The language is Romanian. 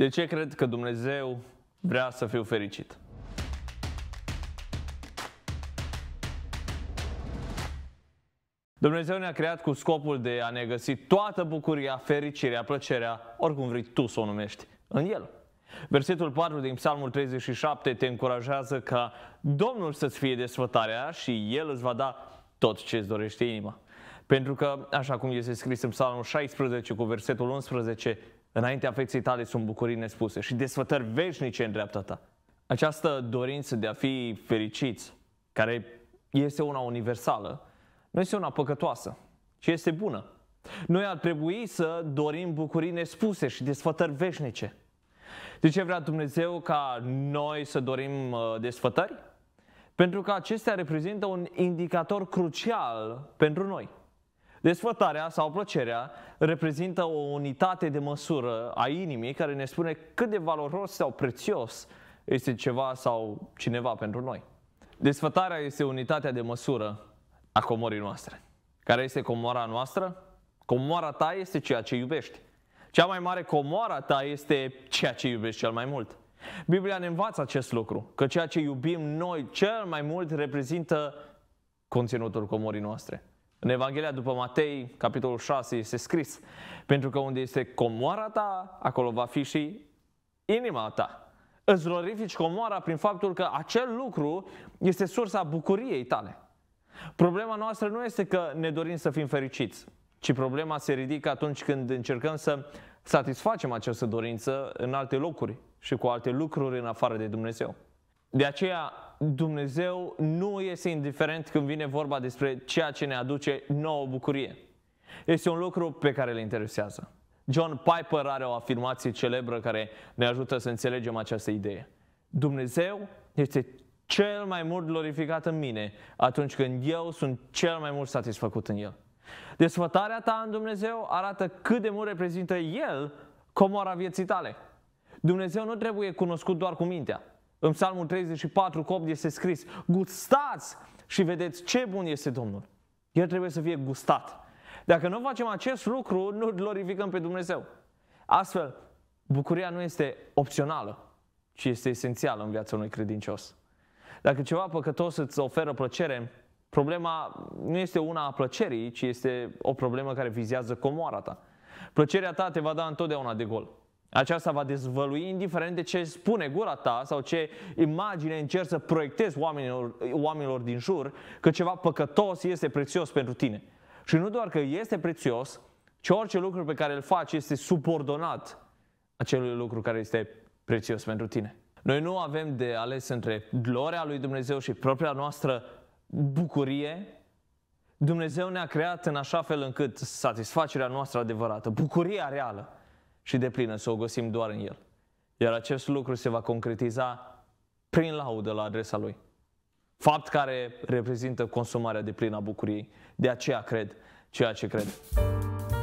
De ce cred că Dumnezeu vrea să fiu fericit? Dumnezeu ne-a creat cu scopul de a ne găsi toată bucuria, fericirea, plăcerea, oricum vrei tu să o numești, în El. Versetul 4 din Psalmul 37 te încurajează ca Domnul să-ți fie desfătarea și El îți va da tot ce îți dorește inima. Pentru că, așa cum este scris în Psalmul 16 cu versetul 11, Înaintea feței tale sunt bucurii nespuse și desfătări veșnice în dreapta ta. Această dorință de a fi fericiți, care este una universală, nu este una păcătoasă, ci este bună. Noi ar trebui să dorim bucurii nespuse și desfătări veșnice. De ce vrea Dumnezeu ca noi să dorim uh, desfătări? Pentru că acestea reprezintă un indicator crucial pentru noi. Desfătarea sau plăcerea reprezintă o unitate de măsură a inimii care ne spune cât de valoros sau prețios este ceva sau cineva pentru noi. Desfătarea este unitatea de măsură a comorii noastre. Care este comora noastră? Comoara ta este ceea ce iubești. Cea mai mare comoara ta este ceea ce iubești cel mai mult. Biblia ne învață acest lucru, că ceea ce iubim noi cel mai mult reprezintă conținutul comorii noastre. În Evanghelia după Matei, capitolul 6, este scris, pentru că unde este comoara ta, acolo va fi și inima ta. Îți glorifici comoara prin faptul că acel lucru este sursa bucuriei tale. Problema noastră nu este că ne dorim să fim fericiți, ci problema se ridică atunci când încercăm să satisfacem această dorință în alte locuri și cu alte lucruri în afară de Dumnezeu. De aceea, Dumnezeu nu este indiferent când vine vorba despre ceea ce ne aduce nouă bucurie. Este un lucru pe care le interesează. John Piper are o afirmație celebră care ne ajută să înțelegem această idee. Dumnezeu este cel mai mult glorificat în mine atunci când eu sunt cel mai mult satisfăcut în El. Desfătarea ta în Dumnezeu arată cât de mult reprezintă El comora vieții tale. Dumnezeu nu trebuie cunoscut doar cu mintea. În Psalmul 34 cu 8 este scris, gustați și vedeți ce bun este Domnul. El trebuie să fie gustat. Dacă nu facem acest lucru, nu glorificăm pe Dumnezeu. Astfel, bucuria nu este opțională, ci este esențială în viața unui credincios. Dacă ceva păcătos îți oferă plăcere, problema nu este una a plăcerii, ci este o problemă care vizează comoara ta. Plăcerea ta te va da întotdeauna de gol. Aceasta va dezvălui, indiferent de ce spune gura ta sau ce imagine încerci să proiectezi oamenilor, oamenilor din jur, că ceva păcătos este prețios pentru tine. Și nu doar că este prețios, ci orice lucru pe care îl faci este subordonat acelui lucru care este prețios pentru tine. Noi nu avem de ales între gloria lui Dumnezeu și propria noastră bucurie. Dumnezeu ne-a creat în așa fel încât satisfacerea noastră adevărată, bucuria reală, și de plină, să o găsim doar în El. Iar acest lucru se va concretiza prin laudă la adresa Lui. Fapt care reprezintă consumarea de plină a bucuriei. De aceea cred ceea ce cred.